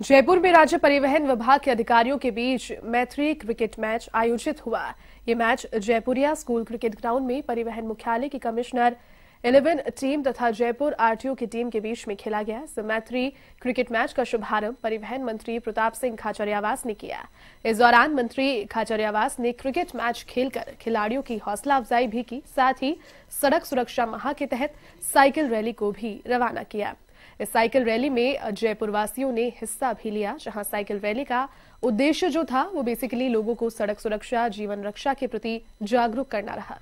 जयपुर में राज्य परिवहन विभाग के अधिकारियों के बीच मैत्री क्रिकेट मैच आयोजित हुआ ये match Jaipuria school cricket ground में परिवहन मुख्यालय की कमिश्नर इलेवन टीम तथा जयपुर आरटीओ की टीम के बीच में खेला गया इस मैत्री क्रिकेट मैच का शुभारंभ परिवहन मंत्री प्रताप सिंह खाचरियावास ने किया इस दौरान मंत्री खाचरियावास ने क्रिकेट मैच खेलकर खिलाड़ियों की हौसला अफजाई भी की साथ ही सड़क सुरक्षा माह के तहत साइकिल रैली को भी रवाना किया इस साइकिल रैली में जयपुर वासियों ने हिस्सा भी लिया जहां साइकिल रैली का उद्देश्य जो था वो बेसिकली लोगों को सड़क सुरक्षा जीवन रक्षा के प्रति जागरूक करना रहा